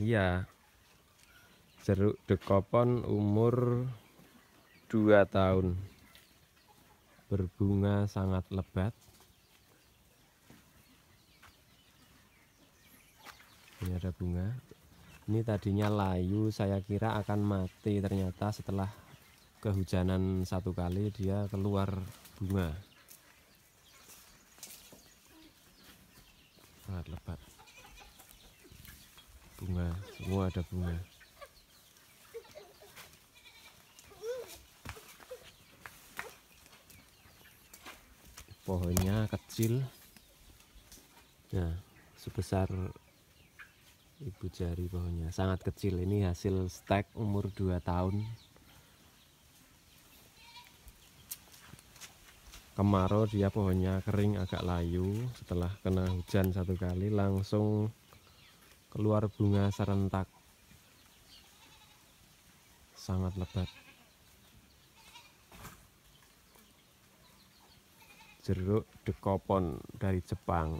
Iya. Jeruk dekopon umur 2 tahun. Berbunga sangat lebat. Ini ada bunga. Ini tadinya layu, saya kira akan mati. Ternyata setelah kehujanan satu kali dia keluar bunga sangat lebat bunga semua ada bunga pohonnya kecil nah sebesar ibu jari pohonnya sangat kecil ini hasil stek umur 2 tahun kemarau dia pohonnya kering agak layu setelah kena hujan satu kali langsung keluar bunga serentak sangat lebat jeruk dekopon dari Jepang